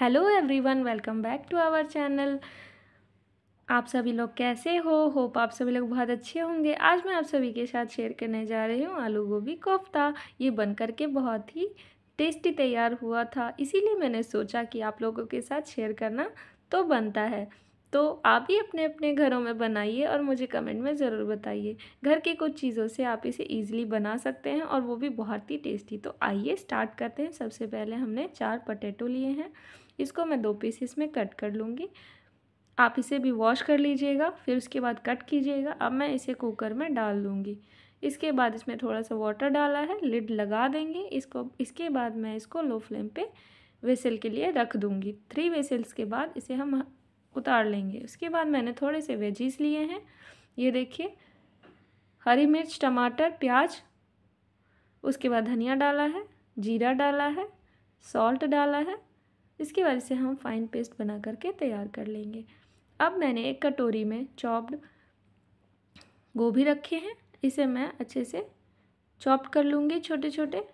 hello everyone welcome back to our channel आप सभी लोग कैसे हो होप आप सभी लोग बहुत अच्छे होंगे आज मैं आप सभी के साथ शेयर करने जा रही हूँ आलू गोभी कोफ्ता ये बन कर के बहुत ही टेस्टी तैयार हुआ था इसीलिए मैंने सोचा कि आप लोगों के साथ शेयर करना तो बनता है तो आप ही अपने अपने घरों में बनाइए और मुझे कमेंट में ज़रूर बताइए घर की कुछ चीज़ों से आप इसे ईजिली बना सकते हैं और वो भी बहुत ही टेस्टी तो आइए स्टार्ट करते हैं सबसे पहले हमने चार पटेटो लिए हैं इसको मैं दो पीसेस में कट कर लूँगी आप इसे भी वॉश कर लीजिएगा फिर उसके बाद कट कीजिएगा अब मैं इसे कुकर में डाल दूँगी इसके बाद इसमें थोड़ा सा वाटर डाला है लिड लगा देंगे इसको इसके बाद मैं इसको लो फ्लेम पे वेसल के लिए रख दूँगी थ्री वेसल्स के बाद इसे हम उतार लेंगे उसके बाद मैंने थोड़े से वेजीज लिए हैं ये देखिए हरी मिर्च टमाटर प्याज उसके बाद धनिया डाला है जीरा डाला है सॉल्ट डाला है इसके बाद इसे हम फाइन पेस्ट बना करके तैयार कर लेंगे अब मैंने एक कटोरी में चॉप्ड गोभी रखे हैं इसे मैं अच्छे से चॉप कर लूँगी छोटे छोटे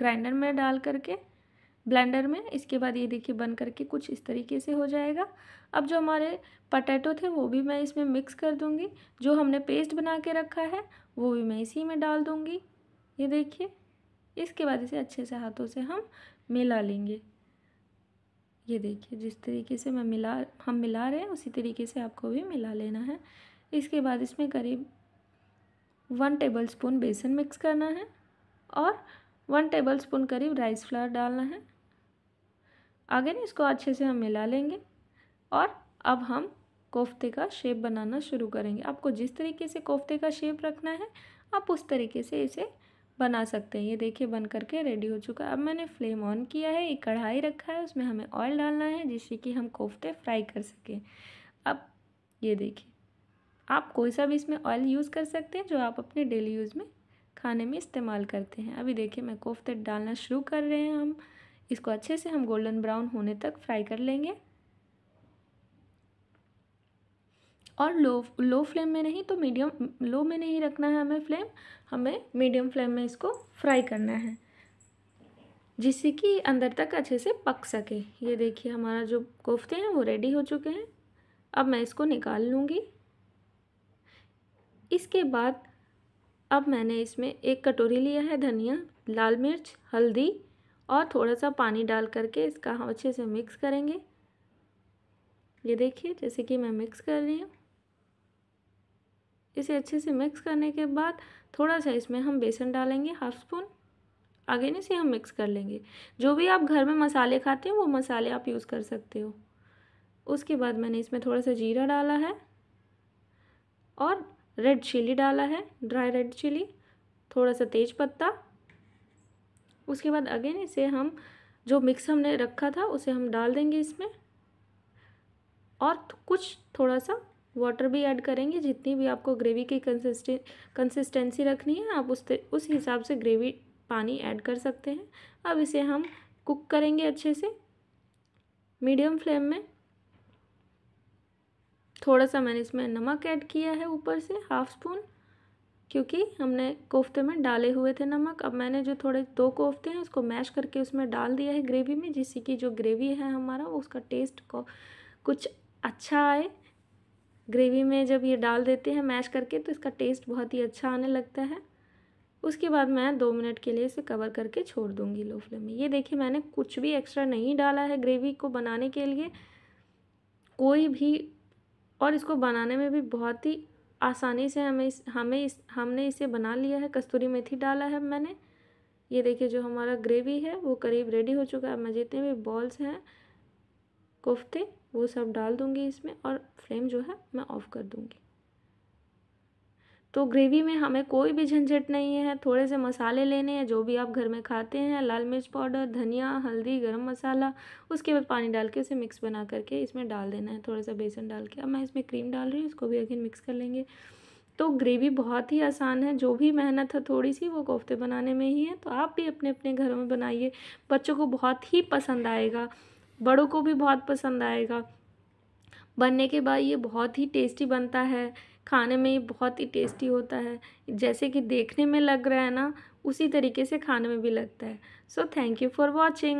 ग्राइंडर में डाल करके ब्लेंडर में इसके बाद ये देखिए बन करके कुछ इस तरीके से हो जाएगा अब जो हमारे पटेटो थे वो भी मैं इसमें मिक्स कर दूँगी जो हमने पेस्ट बना के रखा है वो भी मैं इसी में डाल दूँगी ये देखिए इसके बाद इसे अच्छे से हाथों से हम मिला लेंगे ये देखिए जिस तरीके से मैं मिला हम मिला रहे हैं उसी तरीके से आपको भी मिला लेना है इसके बाद इसमें करीब वन टेबल स्पून बेसन मिक्स करना है और वन टेबल स्पून करीब राइस फ्लावर डालना है आगे ना इसको अच्छे से हम मिला लेंगे और अब हम कोफ्ते का शेप बनाना शुरू करेंगे आपको जिस तरीके से कोफ्ते का शेप रखना है आप उस तरीके से इसे बना सकते हैं ये देखिए बन करके रेडी हो चुका है अब मैंने फ्लेम ऑन किया है एक कढ़ाई रखा है उसमें हमें ऑयल डालना है जिससे कि हम कोफ्ते फ्राई कर सकें अब ये देखिए आप कोई सा भी इसमें ऑयल यूज़ कर सकते हैं जो आप अपने डेली यूज़ में खाने में इस्तेमाल करते हैं अभी देखिए मैं कोफ्ते डालना शुरू कर रहे हैं हम इसको अच्छे से हम गोल्डन ब्राउन होने तक फ्राई कर लेंगे और लो लो फ्लेम में नहीं तो मीडियम लो में नहीं रखना है हमें फ्लेम हमें मीडियम फ्लेम में इसको फ्राई करना है जिससे कि अंदर तक अच्छे से पक सके ये देखिए हमारा जो कोफ्ते हैं वो रेडी हो चुके हैं अब मैं इसको निकाल लूँगी इसके बाद अब मैंने इसमें एक कटोरी लिया है धनिया लाल मिर्च हल्दी और थोड़ा सा पानी डाल करके इसका हम अच्छे से मिक्स करेंगे ये देखिए जैसे कि मैं मिक्स कर रही हूँ इसे अच्छे से मिक्स करने के बाद थोड़ा सा इसमें हम बेसन डालेंगे हाफ स्पून नहीं से हम मिक्स कर लेंगे जो भी आप घर में मसाले खाते हो वो मसाले आप यूज़ कर सकते हो उसके बाद मैंने इसमें थोड़ा सा जीरा डाला है और रेड चिली डाला है ड्राई रेड चिली थोड़ा सा तेज पत्ता उसके बाद अगेन इसे हम जो मिक्स हमने रखा था उसे हम डाल देंगे इसमें और तो कुछ थोड़ा सा वाटर भी ऐड करेंगे जितनी भी आपको ग्रेवी की कंसिस्टें कंसिस्टेंसी रखनी है आप उस उस हिसाब से ग्रेवी पानी ऐड कर सकते हैं अब इसे हम कुक करेंगे अच्छे से मीडियम फ्लेम में थोड़ा सा मैंने इसमें नमक ऐड किया है ऊपर से हाफ स्पून क्योंकि हमने कोफ्ते में डाले हुए थे नमक अब मैंने जो थोड़े दो कोफ्ते हैं उसको मैश करके उसमें डाल दिया है ग्रेवी में जिससे कि जो ग्रेवी है हमारा उसका टेस्ट को कुछ अच्छा आए ग्रेवी में जब ये डाल देते हैं मैश करके तो इसका टेस्ट बहुत ही अच्छा आने लगता है उसके बाद मैं दो मिनट के लिए इसे कवर करके छोड़ दूँगी लो फ्लेम में ये देखिए मैंने कुछ भी एक्स्ट्रा नहीं डाला है ग्रेवी को बनाने के लिए कोई भी और इसको बनाने में भी बहुत ही आसानी से हमें इस हमें इस हमने इसे बना लिया है कस्तूरी मेथी डाला है मैंने ये देखिए जो हमारा ग्रेवी है वो करीब रेडी हो चुका है मैं जितने भी बॉल्स हैं कोफ्ते वो सब डाल दूँगी इसमें और फ्लेम जो है मैं ऑफ़ कर दूँगी तो ग्रेवी में हमें कोई भी झंझट नहीं है थोड़े से मसाले लेने हैं जो भी आप घर में खाते हैं लाल मिर्च पाउडर धनिया हल्दी गरम मसाला उसके बाद पानी डाल के उसे मिक्स बना करके इसमें डाल देना है थोड़ा सा बेसन डाल के अब मैं इसमें क्रीम डाल रही हूँ इसको भी अगेन मिक्स कर लेंगे तो ग्रेवी बहुत ही आसान है जो भी मेहनत है थोड़ी सी वो कोफ्ते बनाने में ही है तो आप भी अपने अपने घरों में बनाइए बच्चों को बहुत ही पसंद आएगा बड़ों को भी बहुत पसंद आएगा बनने के बाद ये बहुत ही टेस्टी बनता है खाने में ही बहुत ही टेस्टी होता है जैसे कि देखने में लग रहा है ना उसी तरीके से खाने में भी लगता है so thank you for watching